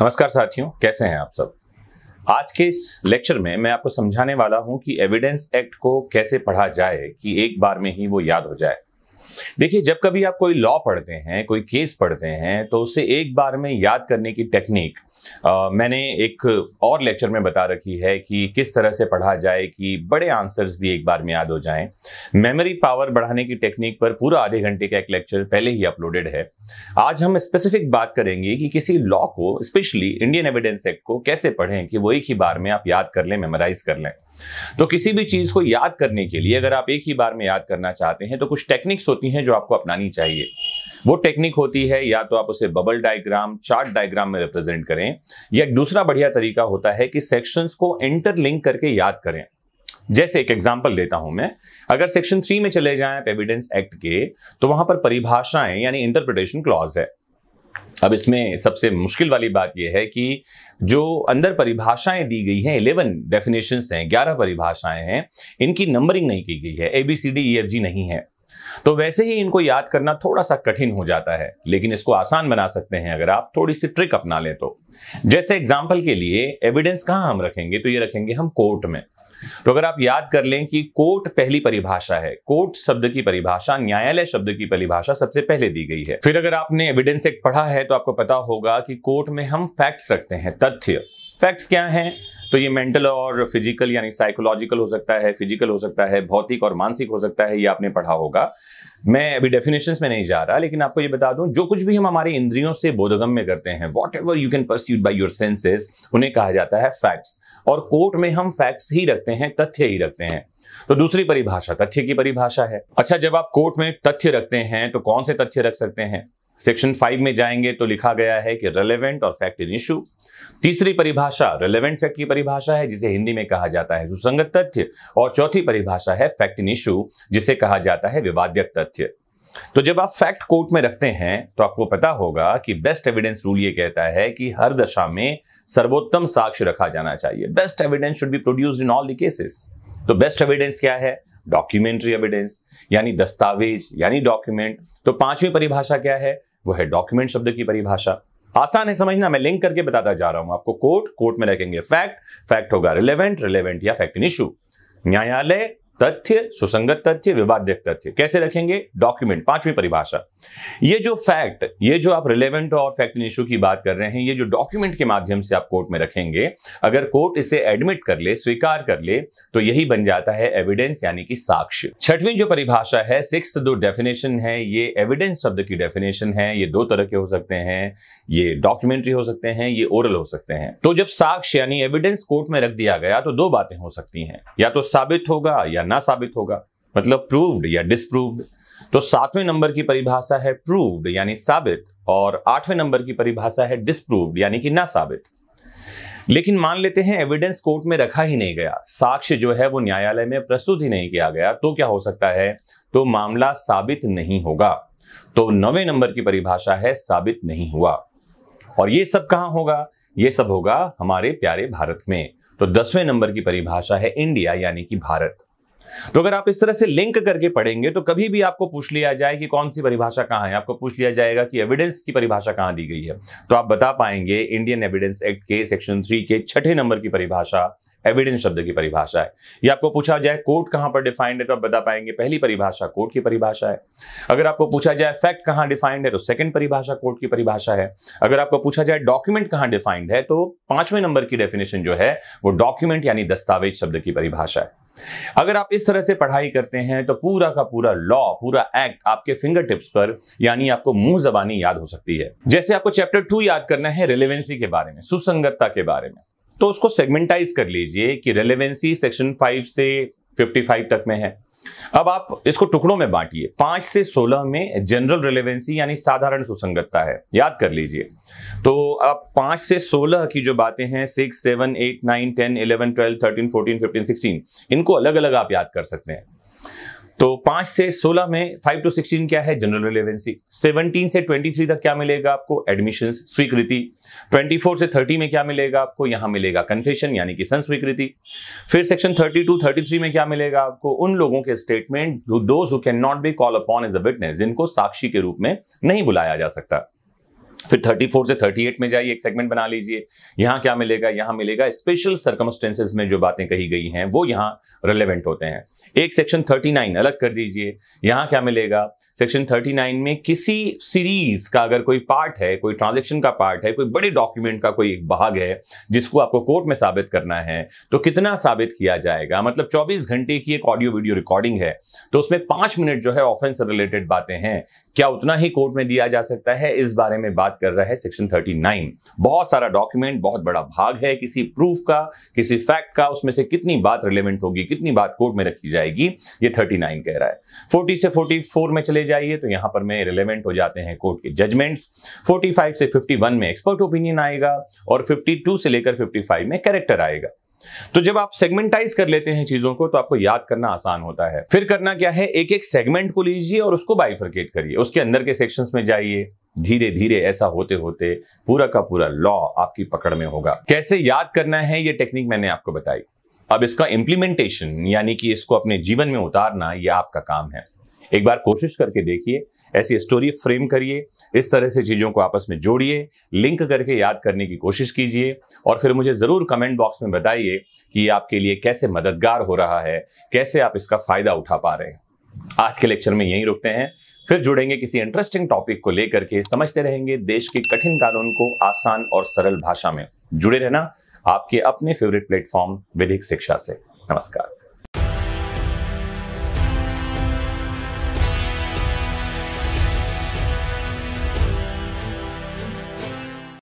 नमस्कार साथियों कैसे हैं आप सब आज के इस लेक्चर में मैं आपको समझाने वाला हूं कि एविडेंस एक्ट को कैसे पढ़ा जाए कि एक बार में ही वो याद हो जाए देखिए जब कभी आप कोई लॉ पढ़ते हैं कोई केस पढ़ते हैं तो उसे एक बार में याद करने की टेक्निक आ, मैंने एक और लेक्चर में बता रखी है कि किस तरह से पढ़ा जाए कि बड़े आंसर्स भी एक बार में याद हो जाएं मेमोरी पावर बढ़ाने की टेक्निक पर पूरा आधे घंटे का एक लेक्चर पहले ही अपलोडेड है आज हम स्पेसिफिक बात करेंगे कि किसी लॉ को स्पेशली इंडियन एविडेंस एक्ट को कैसे पढ़ें कि वो एक ही बार में आप याद कर लें मेमोराइज कर लें तो किसी भी चीज़ को याद करने के लिए अगर आप एक ही बार में याद करना चाहते हैं तो कुछ टेक्निक्स होती होती हैं जो आपको अपनानी चाहिए वो टेक्निक होती है या तो आप उसे बबल डायग्राम चार्ट डायग्राम में रिप्रेजेंट करें या दूसरा बढ़िया तरीका होता है कि सेक्शंस को इंटरलिंक करके याद करें जैसे एक एग्जाम्पल देता हूं मैं अगर सेक्शन थ्री में चले जाएं एविडेंस एक्ट के तो वहां पर परिभाषाएं यानी इंटरप्रिटेशन क्लॉज है अब इसमें सबसे मुश्किल वाली बात यह है कि जो अंदर परिभाषाएं दी गई हैं इलेवन डेफिनेशन हैं ग्यारह परिभाषाएं हैं इनकी नंबरिंग नहीं की गई है A B C D E F G नहीं है तो वैसे ही इनको याद करना थोड़ा सा कठिन हो जाता है लेकिन इसको आसान बना सकते हैं अगर आप थोड़ी सी ट्रिक अपना लें तो जैसे एग्जाम्पल के लिए एविडेंस कहाँ हम रखेंगे तो ये रखेंगे हम कोर्ट में तो अगर आप याद कर लें कि कोर्ट पहली परिभाषा है कोर्ट शब्द की परिभाषा न्यायालय शब्द की परिभाषा सबसे पहले दी गई है फिर अगर आपने एविडेंस एक्ट पढ़ा है तो आपको पता होगा कि कोर्ट में हम फैक्ट्स रखते हैं तथ्य फैक्ट्स क्या हैं तो ये मेंटल और फिजिकल यानी साइकोलॉजिकल हो सकता है फिजिकल हो सकता है भौतिक और मानसिक हो सकता है ये आपने पढ़ा होगा मैं अभी डेफिनेशन में नहीं जा रहा लेकिन आपको ये बता दूं जो कुछ भी हम हमारे इंद्रियों से बोधगम में करते हैं whatever you can perceived by your senses उन्हें कहा जाता है फैक्ट्स और कोर्ट में हम फैक्ट्स ही रखते हैं तथ्य ही रखते हैं तो दूसरी परिभाषा तथ्य की परिभाषा है अच्छा जब आप कोर्ट में तथ्य रखते हैं तो कौन से तथ्य रख सकते हैं सेक्शन फाइव में जाएंगे तो लिखा गया है कि रेलेवेंट और फैक्ट इन इशू तीसरी परिभाषा रेलेवेंट फैक्ट की परिभाषा है जिसे हिंदी में कहा जाता है सुसंगत तथ्य और चौथी परिभाषा है फैक्ट इन इशू जिसे कहा जाता है विवाद्यक तथ्य तो जब आप फैक्ट कोर्ट में रखते हैं तो आपको पता होगा कि बेस्ट एविडेंस रूल ये कहता है कि हर दशा में सर्वोत्तम साक्ष्य रखा जाना चाहिए best evidence should be produce in all the cases तो बेस्ट एविडेंस क्या है डॉक्यूमेंट्री एविडेंस यानी दस्तावेज यानी डॉक्यूमेंट तो पांचवी परिभाषा क्या है वो है डॉक्यूमेंट शब्द की परिभाषा आसान है समझना मैं लिंक करके बताता जा रहा हूं आपको कोर्ट कोर्ट में रखेंगे फैक्ट फैक्ट होगा रिलेवेंट रिलेवेंट या फैक्ट इन इशू न्यायालय तथ्य सुसंगत तथ्य विवाद्य तथ्य कैसे रखेंगे डॉक्यूमेंट पांचवी परिभाषा ये जो फैक्ट ये जो आप रिलेवेंट और फैक्ट इन इशू की बात कर रहे हैं ये जो डॉक्यूमेंट के माध्यम से आप कोर्ट में रखेंगे अगर कोर्ट इसे एडमिट कर ले स्वीकार कर ले तो यही बन जाता है एविडेंस यानी कि साक्ष्य छठवीं जो परिभाषा है सिक्स जो डेफिनेशन है ये एविडेंस शब्द की डेफिनेशन है ये दो तरह के हो सकते हैं ये डॉक्यूमेंट्री हो सकते हैं ये ओरल हो सकते हैं तो जब साक्ष्य यानी एविडेंस कोर्ट में रख दिया गया तो दो बातें हो सकती हैं या तो साबित होगा या ना साबित होगा मतलब प्रूव्ड या डिसप्रूव्ड तो सातवें नंबर की परिभाषा है प्रूव्ड यानी साबित और आठवें नंबर की परिभाषा है डिसप्रूव्ड यानी कि ना साबित लेकिन मान लेते हैं एविडेंस कोर्ट में रखा ही नहीं गया साक्ष्य जो है वो न्यायालय में प्रस्तुत ही नहीं किया गया तो क्या हो सकता है तो मामला साबित नहीं होगा तो नवे नंबर की परिभाषा है साबित नहीं हुआ और ये सब कहाँ होगा ये सब होगा हमारे प्यारे भारत में तो दसवें नंबर की परिभाषा है इंडिया यानी कि भारत तो अगर आप इस तरह से लिंक करके पढ़ेंगे तो कभी भी आपको पूछ लिया जाए कि कौन सी परिभाषा कहाँ है आपको पूछ लिया जाएगा कि एविडेंस की परिभाषा कहाँ दी गई है तो आप बता पाएंगे इंडियन एविडेंस एक्ट के सेक्शन थ्री के छठे नंबर की परिभाषा एविडेंस शब्द की परिभाषा है या आपको पूछा जाए कोर्ट कहां पर डिफाइंड है तो आप बता पाएंगे पहली परिभाषा कोर्ट की परिभाषा है अगर आपको पूछा जाए फैक्ट कहां डिफाइंड है तो सेकंड परिभाषा कोर्ट की परिभाषा है अगर आपको पूछा जाए डॉक्यूमेंट कहां डिफाइंड है तो पांचवें नंबर की डेफिनेशन जो है वो डॉक्यूमेंट यानी दस्तावेज शब्द की परिभाषा है अगर आप इस तरह से पढ़ाई करते हैं तो पूरा का पूरा लॉ पूरा एक्ट आपके फिंगर टिप्स पर यानी आपको मुंह जबानी याद हो सकती है जैसे आपको चैप्टर टू याद करना है रिलेवेंसी के बारे में सुसंगतता के बारे में तो उसको सेगमेंटाइज कर लीजिए कि रेलेवेंसी सेक्शन फाइव से फिफ्टी फाइव तक में है अब आप इसको टुकड़ों में बांटिए पांच से सोलह में जनरल रेलेवेंसी यानी साधारण सुसंगतता है याद कर लीजिए तो आप पांच से सोलह की जो बातें हैं six seven eight nine ten eleven twelve thirteen fourteen fifteen sixteen इनको अलग अलग आप याद कर सकते हैं तो पांच से सोलह में फाइव टू सिक्सटीन क्या है जनरल रिलेवेंसी सेवनटीन से ट्वेंटी थ्री तक क्या मिलेगा आपको एडमिशन स्वीकृति ट्वेंटी फोर से थर्टी में क्या मिलेगा आपको यहां मिलेगा कन्फेशन यानी कि संस्वीकृति फिर section thirty two thirty three में क्या मिलेगा आपको उन लोगों के statement those can not be call upon as a witness जिनको साक्षी के रूप में नहीं बुलाया जा सकता फिर 34 से 38 में जाइए एक सेगमेंट बना लीजिए यहां क्या मिलेगा यहां मिलेगा स्पेशल सर्कमस्टेंसेज में जो बातें कही गई हैं वो यहां रिलेवेंट होते हैं एक सेक्शन 39 अलग कर दीजिए यहां क्या मिलेगा सेक्शन 39 में किसी सीरीज का अगर कोई पार्ट है कोई ट्रांजेक्शन का पार्ट है कोई बड़े डॉक्यूमेंट का कोई एक भाग है जिसको आपको कोर्ट में साबित करना है तो कितना साबित किया जाएगा मतलब 24 घंटे की एक ऑडियो वीडियो रिकॉर्डिंग है तो उसमें पांच मिनट जो है ऑफेंस रिलेटेड बातें हैं क्या उतना ही कोर्ट में दिया जा सकता है इस बारे में बात कर रहा है सेक्शन 39 बहुत सारा डॉक्यूमेंट बहुत बड़ा भाग है किसी प्रूफ का किसी फैक्ट का उसमें से कितनी बात रिलेवेंट होगी कितनी बात कोर्ट में रखी जाएगी ये 39 कह रहा है 40 से 44 में चले जाइए तो यहां पर में रिलेवेंट हो जाते हैं कोर्ट के जजमेंट्स 45 से 51 में एक्सपर्ट ओपिनियन आएगा और 52 से लेकर 55 में कैरेक्टर आएगा तो जब आप सेगमेंटाइज कर लेते हैं चीजों को तो आपको याद करना आसान होता है फिर करना क्या है एक एक सेगमेंट को लीजिए और उसको बाइफर्केट करिए उसके अंदर के सेक्शंस में जाइए धीरे धीरे ऐसा होते होते पूरा का पूरा लॉ आपकी पकड़ में होगा कैसे याद करना है ये टेक्निक मैंने आपको बताई अब इसका इम्प्लीमेंटेशन यानी कि इसको अपने जीवन में उतारना ये आपका काम है एक बार कोशिश करके देखिए ऐसी स्टोरी फ्रेम करिए इस तरह से चीज़ों को आपस में जोड़िए लिंक करके याद करने की कोशिश कीजिए और फिर मुझे ज़रूर कमेंट बॉक्स में बताइए कि ये आपके लिए कैसे मददगार हो रहा है कैसे आप इसका फ़ायदा उठा पा रहे हैं आज के लेक्चर में यहीं रुकते हैं फिर जुड़ेंगे किसी इंटरेस्टिंग टॉपिक को लेकर के समझते रहेंगे देश के कठिन कानून को आसान और सरल भाषा में जुड़े रहना आपके अपने फेवरेट प्लेटफॉर्म विधिक शिक्षा से नमस्कार